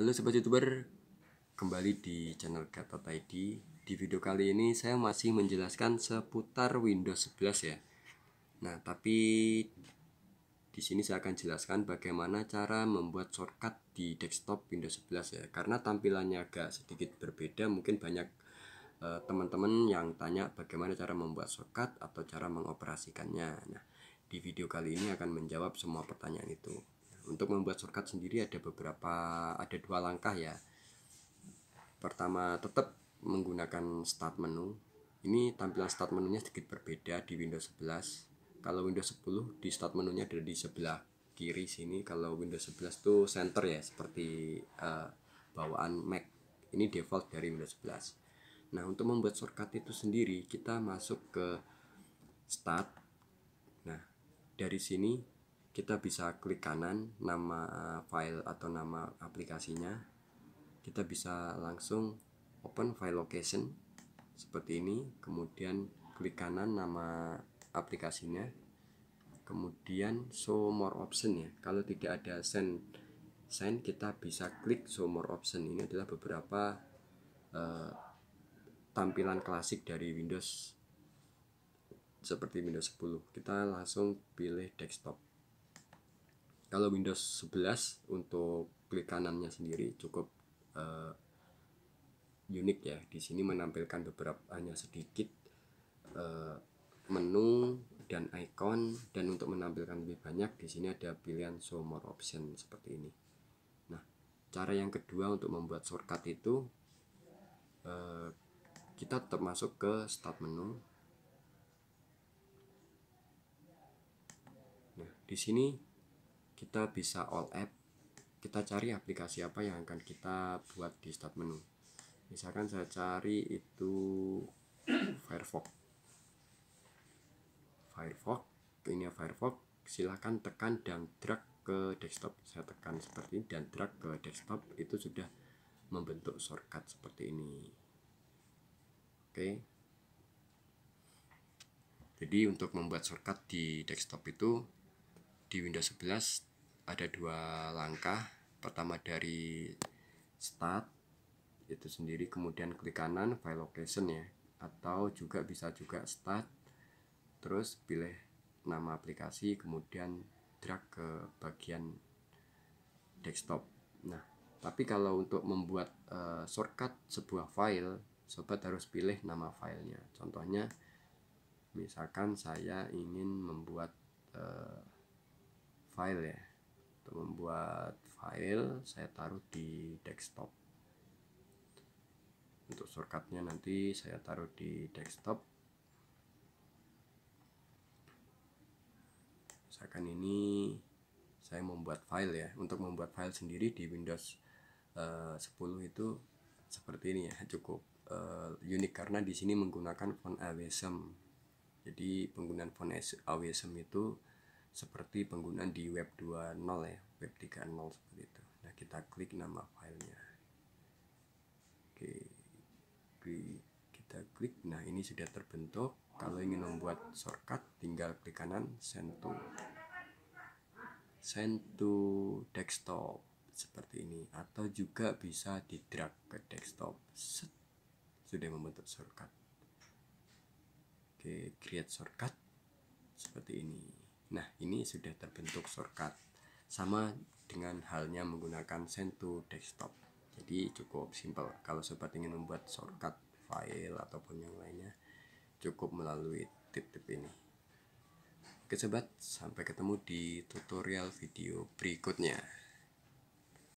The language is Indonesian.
Halo sobat youtuber, kembali di channel Gatot ID Di video kali ini saya masih menjelaskan seputar Windows 11 ya Nah tapi di sini saya akan jelaskan bagaimana cara membuat shortcut di desktop Windows 11 ya Karena tampilannya agak sedikit berbeda mungkin banyak eh, teman-teman uh, yang tanya bagaimana cara membuat shortcut atau cara mengoperasikannya Nah di video kali ini akan menjawab semua pertanyaan itu untuk membuat shortcut sendiri ada beberapa ada dua langkah ya. Pertama, tetap menggunakan start menu. Ini tampilan start menunya sedikit berbeda di Windows 11. Kalau Windows 10 di start menunya ada di sebelah kiri sini. Kalau Windows 11 tuh center ya seperti uh, bawaan Mac. Ini default dari Windows 11. Nah, untuk membuat shortcut itu sendiri kita masuk ke start. Nah, dari sini kita bisa klik kanan nama eh, file atau nama aplikasinya kita bisa langsung open file location seperti ini kemudian klik kanan nama aplikasinya kemudian show more option ya kalau tidak ada send send kita bisa klik show more option ini adalah beberapa eh, tampilan klasik dari Windows seperti Windows 10 kita langsung pilih desktop kalau Windows 11 untuk klik kanannya sendiri cukup uh, unik ya di sini menampilkan beberapa hanya sedikit uh, menu dan icon dan untuk menampilkan lebih banyak di sini ada pilihan show more option seperti ini nah cara yang kedua untuk membuat shortcut itu uh, kita tetap masuk ke start menu nah di sini kita bisa all app kita cari aplikasi apa yang akan kita buat di start menu misalkan saya cari itu Firefox Firefox ini ya Firefox silahkan tekan dan drag ke desktop saya tekan seperti ini dan drag ke desktop itu sudah membentuk shortcut seperti ini oke okay. jadi untuk membuat shortcut di desktop itu di Windows 11 ada dua langkah pertama dari start itu sendiri kemudian klik kanan file location ya atau juga bisa juga start terus pilih nama aplikasi kemudian drag ke bagian desktop nah tapi kalau untuk membuat uh, shortcut sebuah file sobat harus pilih nama filenya contohnya misalkan saya ingin membuat uh, file ya untuk membuat file saya taruh di desktop untuk shortcutnya nanti saya taruh di desktop misalkan ini saya membuat file ya untuk membuat file sendiri di Windows eh, uh, 10 itu seperti ini ya cukup uh, unik karena di sini menggunakan font AWesome. jadi penggunaan font AWesome itu seperti penggunaan di web 2.0 ya web 3.0 seperti itu nah kita klik nama filenya oke kita klik nah ini sudah terbentuk kalau ingin membuat shortcut tinggal klik kanan send to send to desktop seperti ini atau juga bisa di drag ke desktop sudah membentuk shortcut oke create shortcut seperti ini Nah, ini sudah terbentuk shortcut. Sama dengan halnya menggunakan send desktop. Jadi cukup simpel. Kalau sobat ingin membuat shortcut file ataupun yang lainnya, cukup melalui tip-tip ini. Oke sobat, sampai ketemu di tutorial video berikutnya.